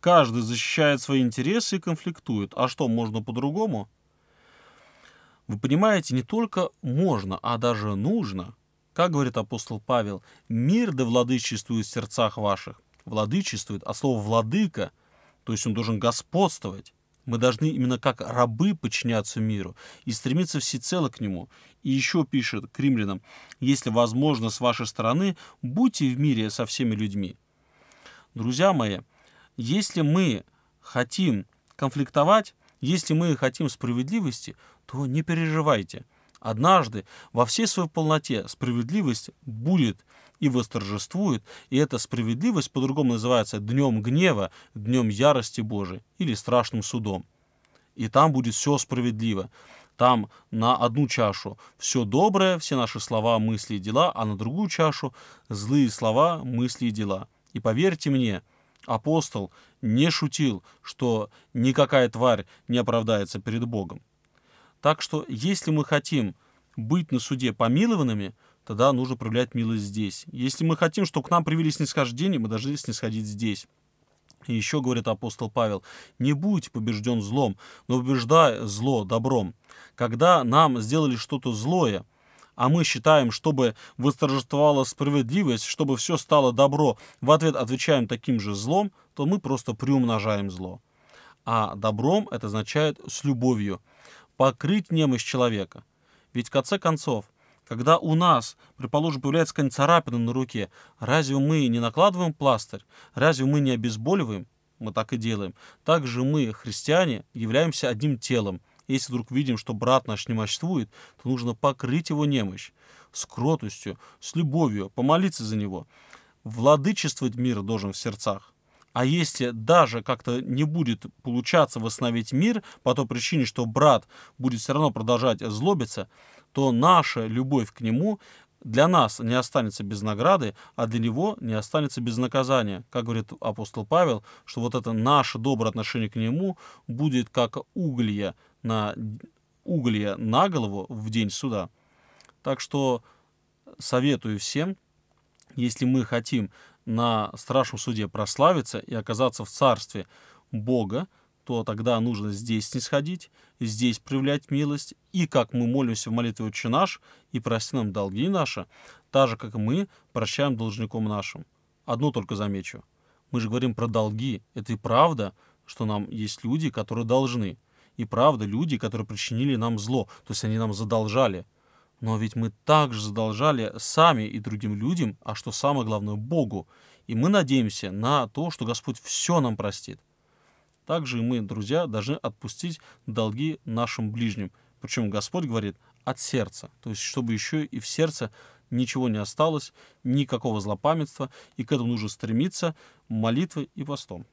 Каждый защищает свои интересы и конфликтует. А что, можно по-другому? Вы понимаете, не только можно, а даже нужно. Как говорит апостол Павел, мир да владычествует в сердцах ваших. Владычествует А слово «владыка», то есть он должен господствовать. Мы должны именно как рабы подчиняться миру и стремиться всецело к нему. И еще пишет к римлянам, если возможно с вашей стороны, будьте в мире со всеми людьми. Друзья мои, если мы хотим конфликтовать, если мы хотим справедливости, то не переживайте. Однажды во всей своей полноте справедливость будет и восторжествует, и эта справедливость по-другому называется днем гнева, днем ярости Божией или страшным судом. И там будет все справедливо. Там на одну чашу все доброе, все наши слова, мысли и дела, а на другую чашу злые слова, мысли и дела. И поверьте мне, Апостол не шутил, что никакая тварь не оправдается перед Богом. Так что, если мы хотим быть на суде помилованными, тогда нужно проявлять милость здесь. Если мы хотим, чтобы к нам привели снисхождение, мы должны снисходить здесь. И еще говорит апостол Павел, не будь побежден злом, но побеждай зло добром. Когда нам сделали что-то злое, а мы считаем, чтобы восторжествовала справедливость, чтобы все стало добро, в ответ отвечаем таким же злом, то мы просто приумножаем зло. А добром это означает с любовью. Покрыть немощь человека. Ведь в конце концов, когда у нас, предположим, появляется какая-нибудь царапина на руке, разве мы не накладываем пластырь? Разве мы не обезболиваем? Мы так и делаем. Также мы, христиане, являемся одним телом. Если вдруг видим, что брат наш не немощствует, то нужно покрыть его немощь с кротостью, с любовью, помолиться за него. Владычествовать мир должен в сердцах. А если даже как-то не будет получаться восстановить мир по той причине, что брат будет все равно продолжать злобиться, то наша любовь к нему для нас не останется без награды, а для него не останется без наказания. Как говорит апостол Павел, что вот это наше доброе отношение к нему будет как уголья, на угле на голову в день суда. Так что советую всем, если мы хотим на страшном суде прославиться и оказаться в царстве Бога, то тогда нужно здесь не сходить, здесь проявлять милость, и как мы молимся в молитве «Отче наш» и «Прости нам долги наши», так же, как и мы прощаем должником нашим. Одно только замечу. Мы же говорим про долги. Это и правда, что нам есть люди, которые должны – и правда люди, которые причинили нам зло, то есть они нам задолжали. Но ведь мы также задолжали сами и другим людям, а что самое главное, Богу. И мы надеемся на то, что Господь все нам простит. Также и мы, друзья, должны отпустить долги нашим ближним. Причем Господь говорит от сердца, то есть чтобы еще и в сердце ничего не осталось, никакого злопамятства, и к этому нужно стремиться молитвой и постом.